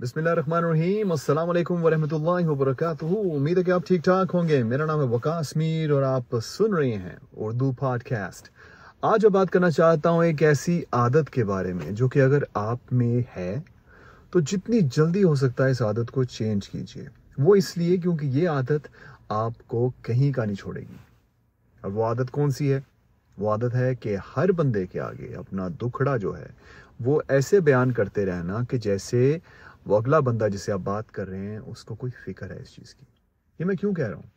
बिस्मिल्लाम वरहमतुल्लाहि वबरकातुहु उम्मीद है कि आप ठीक ठाक होंगे मेरा नाम है वकास मीर और आप सुन रहे हैं उर्दू पॉडकास्ट आज मैं बात करना चाहता हूँ एक ऐसी आदत के बारे में जो कि अगर आप में है तो जितनी जल्दी हो सकता है इस आदत को चेंज कीजिए वो इसलिए क्योंकि ये आदत आपको कहीं का नहीं छोड़ेगी और वो आदत कौन सी है वो आदत है कि हर बंदे के आगे अपना दुखड़ा जो है वो ऐसे बयान करते रहना कि जैसे वो अगला बंदा जिसे आप बात कर रहे हैं उसको कोई फिक्र है इस चीज़ की ये मैं क्यों कह रहा हूँ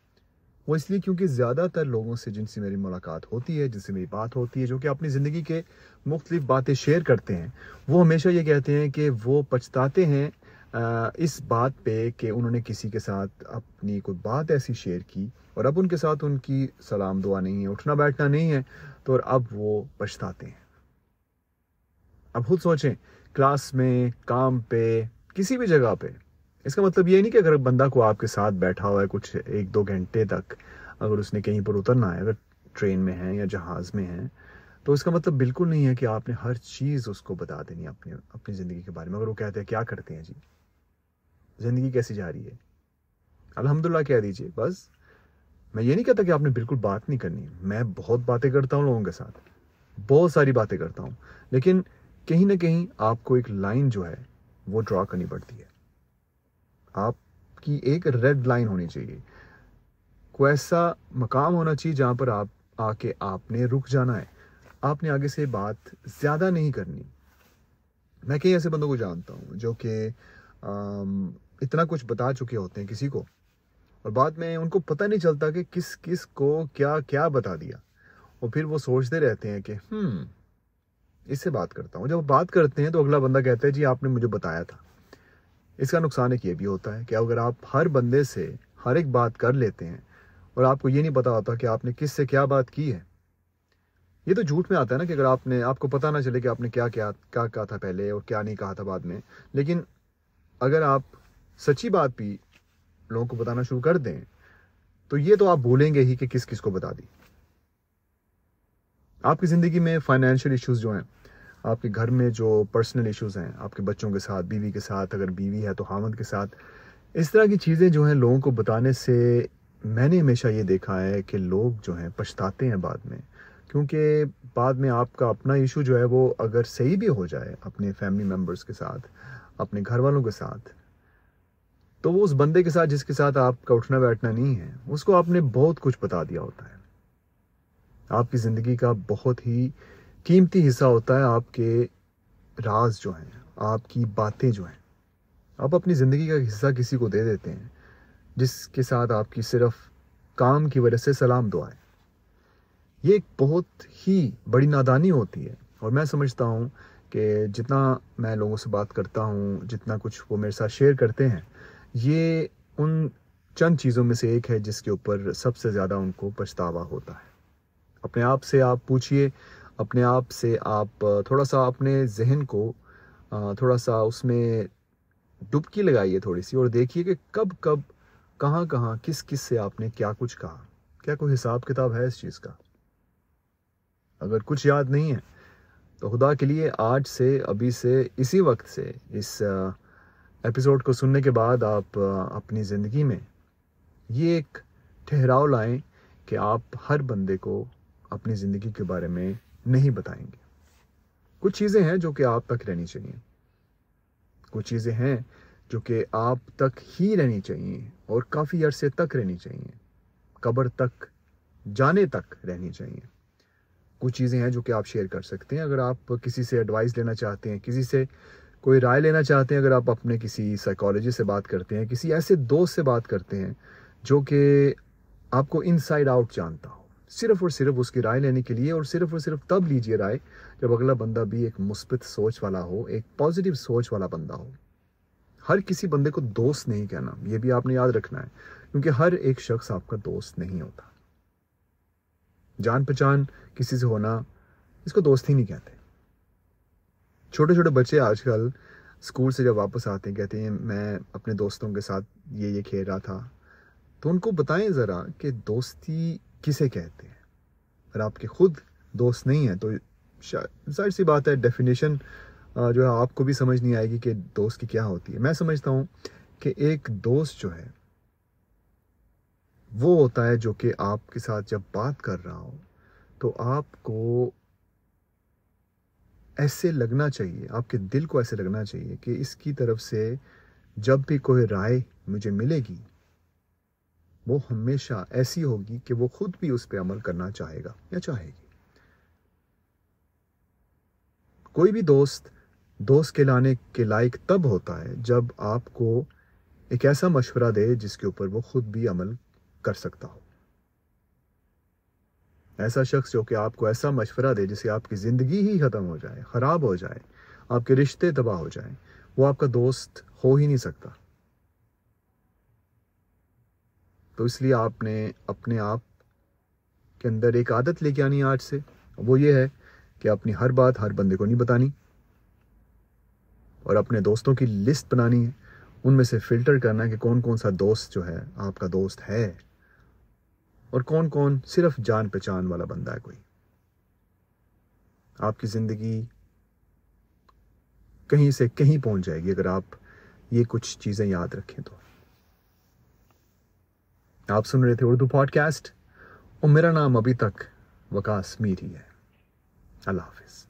वो इसलिए क्योंकि ज़्यादातर लोगों से जिनसे मेरी मुलाकात होती है जिनसे मेरी बात होती है जो कि अपनी ज़िंदगी के मुख्तलिफ बातें शेयर करते हैं वो हमेशा ये कहते हैं कि वो पछताते हैं इस बात पे कि उन्होंने किसी के साथ अपनी कोई बात ऐसी शेयर की और अब उनके साथ उनकी सलाम दुआ नहीं है उठना बैठना नहीं है तो और अब वो पछताते हैं अब खुद सोचें क्लास में काम पे किसी भी जगह पे इसका मतलब ये नहीं कि अगर बंदा को आपके साथ बैठा हुआ है कुछ एक दो घंटे तक अगर उसने कहीं पर उतरना है अगर ट्रेन में है या जहाज़ में है तो इसका मतलब बिल्कुल नहीं है कि आपने हर चीज़ उसको बता देनी अपने अपनी ज़िंदगी के बारे में अगर वो कहते हैं क्या करते हैं जी ज़िंदगी कैसी जा रही है अलहमदुल्ला कह दीजिए बस मैं ये नहीं कहता कि आपने बिल्कुल बात नहीं करनी मैं बहुत बातें करता हूँ लोगों के साथ बहुत सारी बातें करता हूँ लेकिन कहीं ना कहीं आपको एक लाइन जो है वो ड्रॉ करनी पड़ती है आपकी एक रेड लाइन होनी चाहिए कोई ऐसा मकाम होना चाहिए जहां पर आप आके आपने रुक जाना है आपने आगे से बात ज़्यादा नहीं करनी मैं कई ऐसे बंदों को जानता हूं जो कि इतना कुछ बता चुके होते हैं किसी को और बाद में उनको पता नहीं चलता कि किस किस को क्या क्या बता दिया और फिर वो सोचते रहते हैं कि हम्म इससे बात करता हूँ जब बात करते हैं तो अगला बंदा कहता है जी आपने मुझे बताया था इसका नुकसान एक ये भी होता है कि अगर आप हर बंदे से हर एक बात कर लेते हैं और आपको ये नहीं पता होता कि आपने किस से क्या बात की है ये तो झूठ में आता है ना कि अगर आपने आपको पता ना चले कि आपने क्या क्या क्या कहा था पहले और क्या नहीं कहा था बाद में लेकिन अगर आप सच्ची बात भी लोगों को बताना शुरू कर दें तो ये तो आप भूलेंगे ही कि किस किस को बता दी आपकी ज़िंदगी में फाइनेंशियल इश्यूज जो हैं आपके घर में जो पर्सनल इश्यूज हैं आपके बच्चों के साथ बीवी के साथ अगर बीवी है तो हामद के साथ इस तरह की चीज़ें जो हैं लोगों को बताने से मैंने हमेशा ये देखा है कि लोग जो हैं पछताते हैं बाद में क्योंकि बाद में आपका अपना इशू जो है वो अगर सही भी हो जाए अपने फैमिली मेम्बर्स के साथ अपने घर वालों के साथ तो वो उस बंदे के साथ जिसके साथ आपका उठना बैठना नहीं है उसको आपने बहुत कुछ बता दिया होता है आपकी ज़िंदगी का बहुत ही कीमती हिस्सा होता है आपके राज जो हैं आपकी बातें जो हैं आप अपनी ज़िंदगी का हिस्सा किसी को दे देते हैं जिसके साथ आपकी सिर्फ काम की वजह से सलाम दुआएं ये एक बहुत ही बड़ी नादानी होती है और मैं समझता हूँ कि जितना मैं लोगों से बात करता हूँ जितना कुछ वो मेरे साथ शेयर करते हैं ये उन चंद चीज़ों में से एक है जिसके ऊपर सबसे ज़्यादा उनको पछतावा होता है अपने आप से आप पूछिए अपने आप से आप थोड़ा सा अपने जहन को थोड़ा सा उसमें डुबकी लगाइए थोड़ी सी और देखिए कि कब कब कहाँ कहाँ किस किस से आपने क्या कुछ कहा क्या कोई हिसाब किताब है इस चीज़ का अगर कुछ याद नहीं है तो खुदा के लिए आज से अभी से इसी वक्त से इस एपिसोड को सुनने के बाद आप अपनी ज़िंदगी में ये एक ठहराव लाएं कि आप हर बंदे को अपनी ज़िंदगी के बारे में नहीं बताएंगे कुछ चीज़ें हैं जो कि आप तक रहनी चाहिए कुछ चीज़ें हैं जो कि आप तक ही रहनी चाहिए और काफ़ी अरसे तक रहनी चाहिए कब्र तक जाने तक रहनी चाहिए कुछ चीज़ें हैं जो कि आप शेयर कर सकते हैं अगर आप किसी से एडवाइस लेना चाहते हैं किसी से कोई राय लेना चाहते हैं अगर आप अपने किसी साइकोलॉजी से बात करते हैं किसी ऐसे दोस्त से बात करते हैं जो कि आपको इनसाइड आउट जानता हो सिर्फ और सिर्फ उसकी राय लेने के लिए और सिर्फ और सिर्फ तब लीजिए राय जब अगला बंदा भी एक मुस्बित सोच वाला हो एक पॉजिटिव सोच वाला बंदा हो हर किसी बंदे को दोस्त नहीं कहना यह भी आपने याद रखना है क्योंकि हर एक शख्स आपका दोस्त नहीं होता जान पहचान किसी से होना इसको दोस्त ही नहीं कहते छोटे छोटे बच्चे आजकल स्कूल से जब वापस आते हैं कहते हैं मैं अपने दोस्तों के साथ ये ये खेल रहा था तो उनको बताएं ज़रा कि दोस्ती किसे कहते हैं अगर आपके खुद दोस्त नहीं है तो जाहिर सी बात है डेफिनेशन जो है आपको भी समझ नहीं आएगी कि दोस्त की क्या होती है मैं समझता हूँ कि एक दोस्त जो है वो होता है जो कि आपके साथ जब बात कर रहा हो तो आपको ऐसे लगना चाहिए आपके दिल को ऐसे लगना चाहिए कि इसकी तरफ से जब भी कोई राय मुझे मिलेगी वो हमेशा ऐसी होगी कि वो खुद भी उस पर अमल करना चाहेगा या चाहेगी कोई भी दोस्त दोस्त के लाने के लायक तब होता है जब आपको एक ऐसा मशवरा दे जिसके ऊपर वो खुद भी अमल कर सकता हो ऐसा शख्स जो कि आपको ऐसा मशवरा दे जिसे आपकी ज़िंदगी ही ख़त्म हो जाए ख़राब हो जाए आपके रिश्ते तबाह हो जाए वो आपका दोस्त हो ही नहीं सकता तो इसलिए आपने अपने आप के अंदर एक आदत लेके आनी आज से वो ये है कि अपनी हर बात हर बंदे को नहीं बतानी और अपने दोस्तों की लिस्ट बनानी है उनमें से फिल्टर करना कि कौन कौन सा दोस्त जो है आपका दोस्त है और कौन कौन सिर्फ जान पहचान वाला बंदा है कोई आपकी ज़िंदगी कहीं से कहीं पहुंच जाएगी अगर आप ये कुछ चीज़ें याद रखें तो आप सुन रहे थे उर्दू पॉडकास्ट और मेरा नाम अभी तक वकास मीरी है अल्लाह हाफिज़